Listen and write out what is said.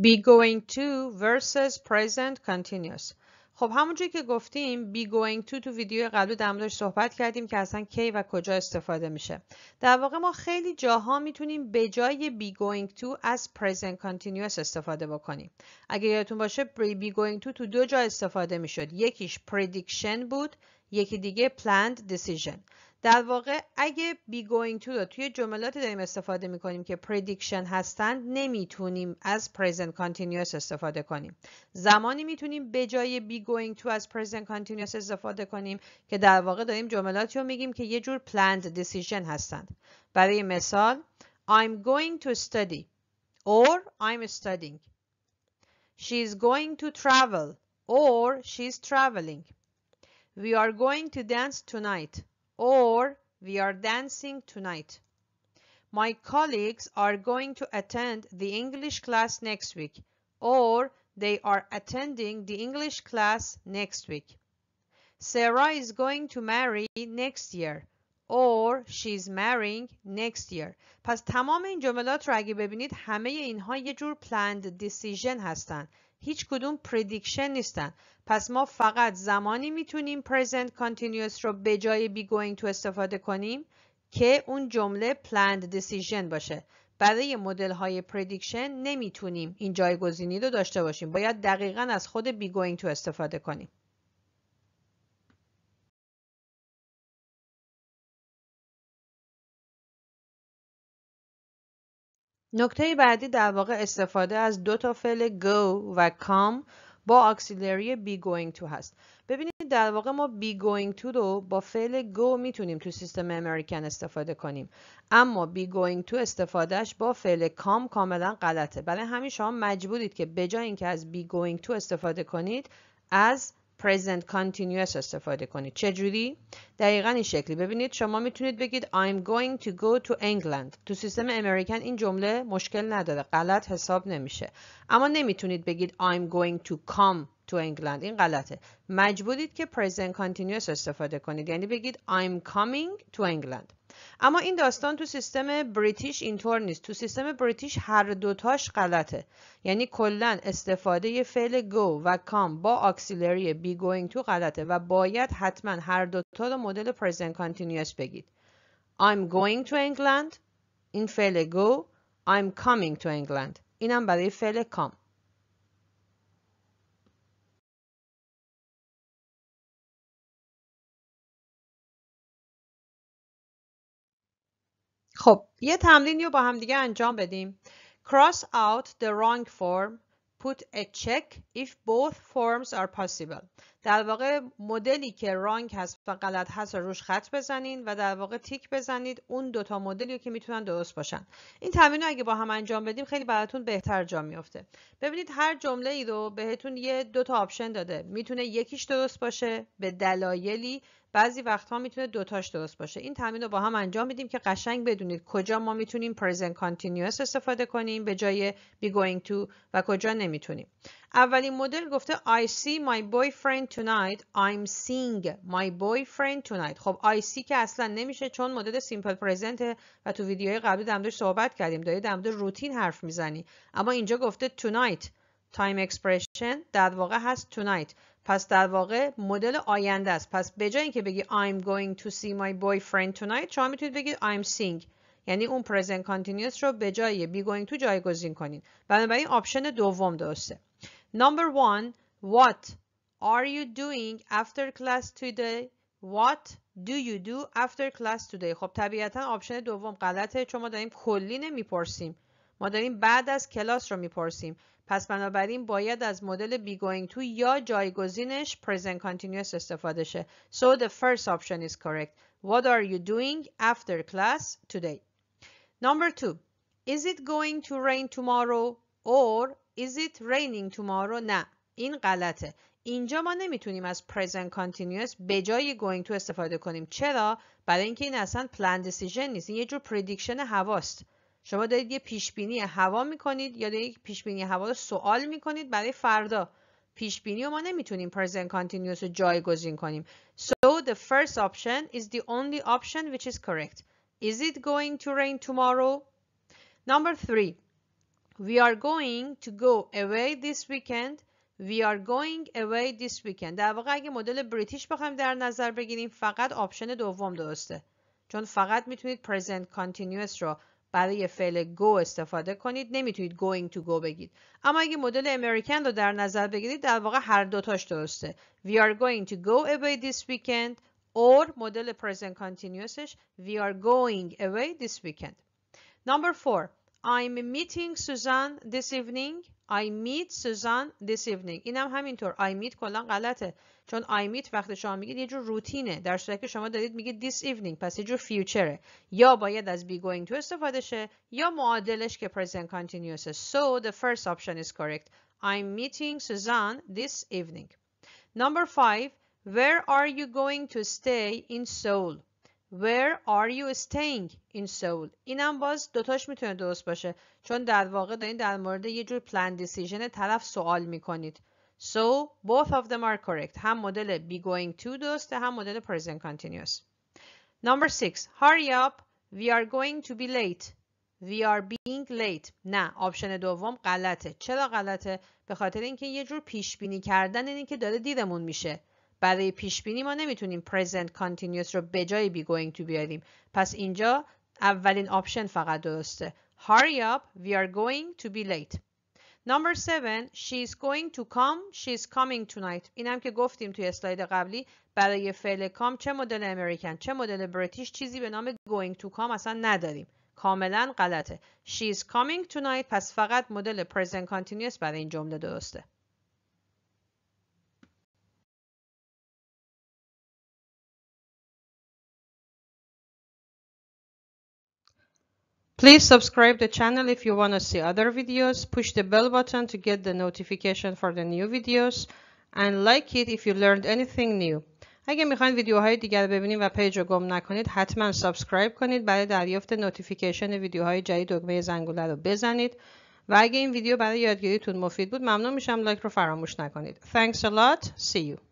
be going to versus present continuous خب همونجوری که گفتیم be going to تو ویدیو قبل در موردش صحبت کردیم که اصلا کی و کجا استفاده میشه در واقع ما خیلی جاها میتونیم به جای be going to از present continuous استفاده بکنیم اگر یادتون باشه be going to تو دو جا استفاده میشد یکیش prediction بود یکی دیگه planned decision در واقع اگه بی going to رو توی جملاتی داریم استفاده میکنیم که پردیکشن هستند نمیتونیم از پرزنت کانتینیوس استفاده کنیم زمانی میتونیم به جای بی going to از پرزنت کانتینیوس استفاده کنیم که در واقع داریم جملاتی رو میگیم که یه جور پلند دیسیژن هستند برای مثال I'm going to study or I'm studying She's going to travel or she's traveling We are going to dance tonight or we are dancing tonight. My colleagues are going to attend the English class next week or they are attending the English class next week. Sarah is going to marry next year or she's marrying next year پس تمام این جملات رو اگه ببینید همه اینها یه جور planned decision هستند. هیچ کدوم پردیکشن نیستن پس ما فقط زمانی میتونیم پرزنت کانتینیوس رو به جای بی گوینگ تو استفاده کنیم که اون جمله پلند دیسیژن باشه برای مدل های پردیکشن نمیتونیم این جایگزینی رو داشته باشیم باید دقیقا از خود بی گوینگ تو استفاده کنیم نکته بعدی در واقع استفاده از دو تا فعل go و come با اکسیلری be going to هست ببینید در واقع ما be going to رو با فعل go میتونیم تو سیستم امریکن استفاده کنیم اما be going to استفادهش با فعل come کاملا غلطه برای همین شما مجبورید که به جای اینکه از be going to استفاده کنید از present continuous استفاده کنید چجوری؟ دقیقا این شکلی ببینید شما میتونید بگید I'm going to go to England تو سیستم امریکن این جمله مشکل نداره غلط حساب نمیشه اما نمیتونید بگید I'm going to come to England. این غلطه مجبورید که present continuous استفاده کنید یعنی بگید I'm coming to England اما این داستان تو سیستم بریتیش اینطور نیست تو سیستم بریتیش هر دوتاش غلطه یعنی کلا استفاده فعل گو و کام با اکسیلری بی گوینگ تو غلطه و باید حتما هر دوتا رو مدل پرزنت کانتینیوس بگید I'm going to England این فعل گو. I'm coming to England اینم برای فعل کام خب یه تمرینی رو با هم دیگه انجام بدیم cross out the wrong form put a check if both forms are possible در واقع مدلی که رانگ هست و غلط هست رو روش خط بزنین و در واقع تیک بزنید اون دوتا مدلی که میتونن درست باشن این تمرین رو اگه با هم انجام بدیم خیلی براتون بهتر جا میفته ببینید هر جمله ای رو بهتون یه دوتا آپشن داده میتونه یکیش درست باشه به دلایلی بعضی وقتها میتونه دوتاش درست باشه این تمرین رو با هم انجام میدیم که قشنگ بدونید کجا ما میتونیم present کانتینیوس استفاده کنیم به جای be going to و کجا نمیتونیم اولین مدل گفته I see my boyfriend tonight I'm seeing my boyfriend tonight خب I see که اصلا نمیشه چون مدل سیمپل پرزنت و تو ویدیوهای قبلی دمدش صحبت کردیم داری دمده روتین حرف میزنی اما اینجا گفته tonight time expression در واقع هست tonight پس در واقع مدل آینده است پس به جای اینکه بگی I'm going to see my boyfriend tonight شما میتونید بگید I'm seeing یعنی اون present continuous رو به جای be going to جایگزین کنید بنابراین آپشن دوم درسته Number one. what are you doing after class today what do you do after class today خب طبیعتا آپشن دوم غلطه چون ما داریم کلی نمیپرسیم ما داریم بعد از کلاس رو میپرسیم پس بنابراین باید از مدل بی گوینگ تو یا جایگزینش پرزنت کانتینیوس استفاده شه سو so the first option is correct what are you doing after class today number 2 is it going to rain tomorrow or is it raining tomorrow نه این غلطه اینجا ما نمیتونیم از پرزنت کانتینیوس به جای گوینگ تو استفاده کنیم چرا برای اینکه این اصلا plan decision نیست این یه جور پریدیکشن هواست شما دارید یه پیشبینی هوا میکنید یا دارید پیشبینی هوا رو سوال میکنید برای فردا پیشبینی رو ما نمیتونیم present continuous رو جایگزین کنیم so the first option is the only option which is correct is it going to rain tomorrow number three we are going to go away this weekend We are going away this weekend. در واقع اگه مدل بریتیش بخوایم در نظر بگیریم فقط آپشن دوم درسته. چون فقط میتونید present continuous رو برای فعل go استفاده کنید نمیتونید going to go بگید اما اگه مدل امریکن رو در نظر بگیرید در واقع هر دوتاش درسته we are going to go away this weekend or مدل present continuousش we are going away this weekend number four I'm meeting Suzanne this evening I meet Suzanne this evening اینم همینطور I meet کلا غلطه چون I meet وقتی شما میگید یه جور روتینه در صورتی که شما دارید میگید this evening پس یه جور فیوچره یا باید از be going to استفاده شه یا معادلش که present continuous so the first option is correct I'm meeting Suzanne this evening number five where are you going to stay in Seoul Where are you staying in Seoul هم باز دوتاش میتونه درست باشه چون در واقع دارین در مورد یه جور پلان دیسیژن طرف سوال میکنید So both of them are correct هم مدل be going to درسته هم مدل present continuous Number 6 Hurry up We are going to be late We are being late نه آپشن دوم غلطه چرا غلطه به خاطر اینکه یه جور پیش بینی کردن اینکه که داره دیرمون میشه برای پیش بینی ما نمیتونیم present continuous رو به جای be going to بیاریم پس اینجا اولین آپشن فقط درسته hurry up we are going to be late Number seven, she is going to come, she is coming tonight. اینم که گفتیم توی اسلاید قبلی برای فعل کام چه مدل امریکن چه مدل بریتیش چیزی به نام going to come اصلا نداریم. کاملا غلطه. She is coming tonight پس فقط مدل present continuous برای این جمله درسته. Please subscribe the channel if you want to see other videos, push the bell button to get the notification for the new videos and like it if you learned anything new. اگه میخواین ویدیوهای دیگر ببینید و پیج رو گم نکنید حتما سابسکرایب کنید برای دریافت نوتیفیکیشن ویدیوهای جدید دکمه زنگوله رو بزنید و اگه این ویدیو برای یادگیریتون مفید بود ممنون میشم لایک رو فراموش نکنید. Thanks a lot. See you.